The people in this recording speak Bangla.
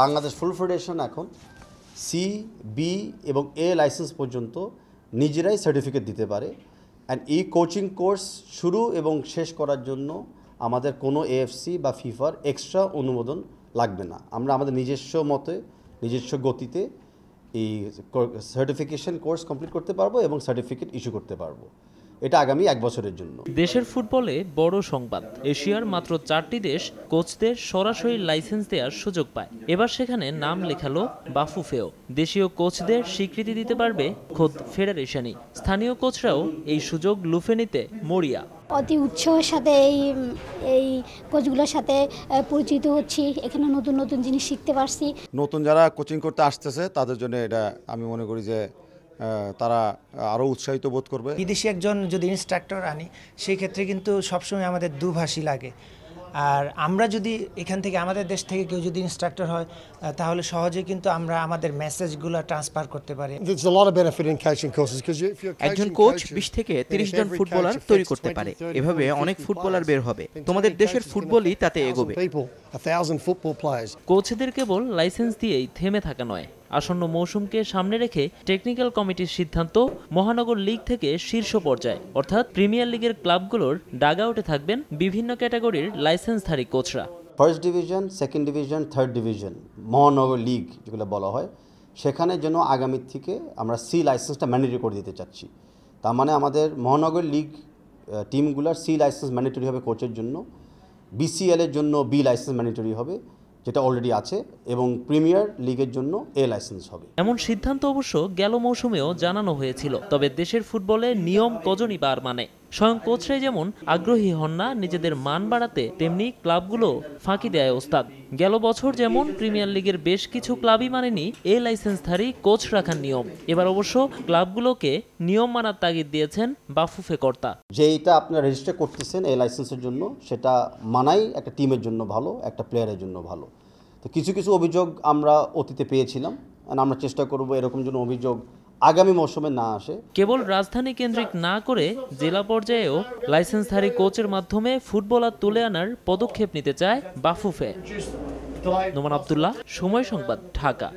বাংলাদেশ ফুল ফেডারেশন এখন সি বি এবং এ লাইসেন্স পর্যন্ত নিজেরাই সার্টিফিকেট দিতে পারে অ্যান্ড এই কোচিং কোর্স শুরু এবং শেষ করার জন্য আমাদের কোনো এএফসি বা ফিফার এক্সট্রা অনুমোদন লাগবে না আমরা আমাদের নিজস্ব মতে নিজস্ব গতিতে এই সার্টিফিকেশন কোর্স কমপ্লিট করতে পারবো এবং সার্টিফিকেট ইস্যু করতে পারবো এটা আগামী এক বছরের জন্য দেশের ফুটবলে বড় সংবাদ এশিয়ার মাত্র চারটি দেশ কোচদের সরাসরি লাইসেন্স দেওয়ার সুযোগ পায় এবার সেখানে নাম লেখালো বাফুফেও দেশীয় কোচদের স্বীকৃতি দিতে পারবে খোদ ফেডারেশনই স্থানীয় কোচরাও এই সুযোগ লুফে নিতে মরিয়া অতি উৎসাহের সাথে এই এই কোচগুলোর সাথে পরিচিত হচ্ছি এখানে নতুন নতুন জিনিস শিখতে পারছি নতুন যারা কোচিং করতে আসতেছে তাদের জন্য এটা আমি মনে করি যে তারা আরও উৎসাহিত বোধ করবে বিদেশি একজন যদি ইনস্ট্রাক্টর আনি সেই ক্ষেত্রে কিন্তু সবসময় আমাদের দুভাষী লাগে আর আমরা যদি এখান থেকে আমাদের দেশ থেকে কেউ যদি ইনস্ট্রাক্টর হয় তাহলে সহজে কিন্তু আমরা আমাদের মেসেজগুলো ট্রান্সফার করতে পারি একজন কোচ বিশ থেকে তিরিশ জন ফুটবলার তৈরি করতে পারে এভাবে অনেক ফুটবলার বের হবে তোমাদের দেশের ফুটবলই তাতে এগোবে কোচদের কেবল লাইসেন্স দিয়েই থেমে থাকা নয় আসন্ন মৌসুমকে সামনে রেখে টেকনিক্যাল কমিটির সিদ্ধান্ত মহানগর লীগ থেকে শীর্ষ পর্যায়ে অর্থাৎ প্রিমিয়ার লিগের ক্লাবগুলোর ডাগ আউটে থাকবেন বিভিন্ন ক্যাটাগরির লাইসেন্সধারী কোচরা first division second division third division মহানগর লীগ যেগুলো বলা হয় সেখানে যেন আগামী থেকে আমরা সি লাইসেন্সটা ম্যান্ডেটরি করে দিতে চাচ্ছি তার মানে আমাদের মহানগর লীগ টিমগুলোর সি লাইসেন্স ম্যান্ডেটরি হবে কোচের জন্য বিসিএলের জন্য বি লাইসেন্স ম্যান্ডেটরি হবে যেটা অলরেডি আছে এবং প্রিমিয়ার লিগের জন্য এ লাইসেন্স হবে এমন সিদ্ধান্ত অবশ্য গেল মৌসুমেও জানানো হয়েছিল তবে দেশের ফুটবলে নিয়ম কজনই বার মানে স্বয়ং কোচরাই যেমন আগ্রহী হন না নিজেদের মান বাড়াতে তেমনি ক্লাবগুলো ফাঁকি দেয় ওস্তাদ গেল বছর যেমন প্রিমিয়ার লিগের বেশ কিছু ক্লাবই মানেনি এ লাইসেন্সধারী কোচ রাখার নিয়ম এবার অবশ্য ক্লাবগুলোকে নিয়ম মানার তাগিদ দিয়েছেন বাফুফে কর্তা যে এটা আপনারা রেজিস্টার করতেছেন এই লাইসেন্সের জন্য সেটা মানাই একটা টিমের জন্য ভালো একটা প্লেয়ারের জন্য ভালো তো কিছু কিছু অভিযোগ আমরা অতীতে পেয়েছিলাম আমরা চেষ্টা করব এরকম জন্য অভিযোগ আগামী মৌসুমে না আসে কেবল রাজধানী কেন্দ্রিক না করে জেলা পর্যায়েও লাইসেন্সধারী কোচের মাধ্যমে ফুটবলার তুলে আনার পদক্ষেপ নিতে চায় বাফুফে নোমান আবদুল্লাহ সময় সংবাদ ঢাকা